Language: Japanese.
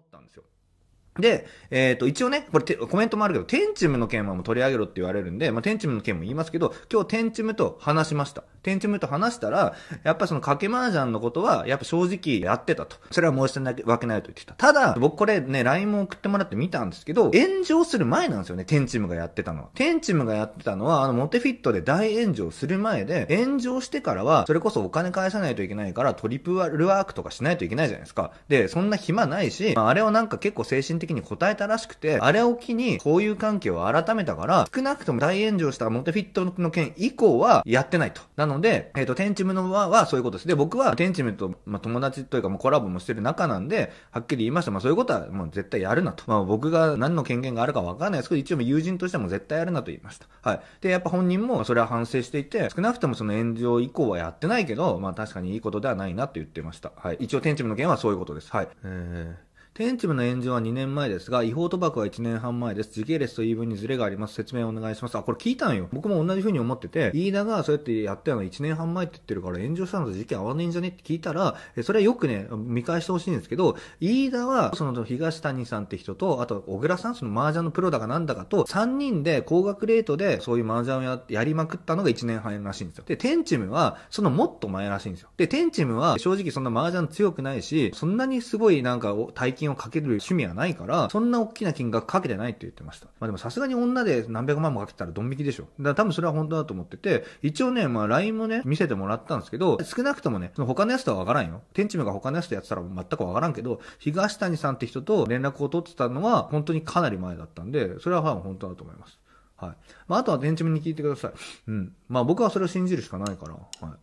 思ったんですよ。で、えっ、ー、と、一応ね、これコメントもあるけど、テンチムの件はもう取り上げろって言われるんで、まあ、テンチムの件も言いますけど、今日テンチムと話しました。店長と話したら、やっぱその賭け麻雀のことは、やっぱ正直やってたと。それは申し訳ないと言ってた。ただ、僕これね、LINE も送ってもらって見たんですけど、炎上する前なんですよね、テンチムがやってたのは。テンチムがやってたのは、あの、モテフィットで大炎上する前で、炎上してからは、それこそお金返さないといけないから、トリプルワークとかしないといけないじゃないですか。で、そんな暇ないし、まあ、あれをなんか結構精神的に答えたらしくて、あれを機に、交友関係を改めたから、少なくとも大炎上したモテフィットの件以降は、やってないと。なので、えっ、ー、と、テンチムのは、はそういうことです。で、僕はテンチムと、まあ、友達というか、もうコラボもしてる仲なんで、はっきり言いました。まあ、そういうことは、もう絶対やるなと。まあ、僕が何の権限があるかわかんないですけど、一応友人としても絶対やるなと言いました。はい。で、やっぱ本人もそれは反省していて、少なくともその炎上以降はやってないけど、まあ、確かにいいことではないなと言ってました。はい。一応、テンチムの件はそういうことです。はい。えー天一部の炎上は2年前ですが、違法賭博は1年半前です。時系列と言い分にズレがあります。説明お願いします。あ、これ聞いたんよ。僕も同じ風に思ってて、飯田がそうやってやったの1年半前って言ってるから炎上したのと事件合わねえんじゃねって聞いたら、それはよくね、見返してほしいんですけど、飯田は、その東谷さんって人と、あと小倉さん、その麻雀のプロだかなんだかと、3人で高額レートでそういう麻雀をややりまくったのが1年半らしいんですよ。で、天チムは、そのもっと前らしいんですよ。で、天チムは正直そんな麻雀強くないし、そんなにすごいなんか、大金金をかける趣味はないから、そんな大きな金額かけてないって言ってました。まあでもさすがに女で何百万もかけてたらドン引きでしょ。だから多分それは本当だと思ってて、一応ね、まあ LINE もね、見せてもらったんですけど、少なくともね、その他のやつとはわからんよ。天地目が他のやつとやってたら全くわからんけど、東谷さんって人と連絡を取ってたのは本当にかなり前だったんで、それは本当だと思います。はい。まあ、あとは電池に聞いてください。うん。まあ、僕はそれを信じるしかないから。はい。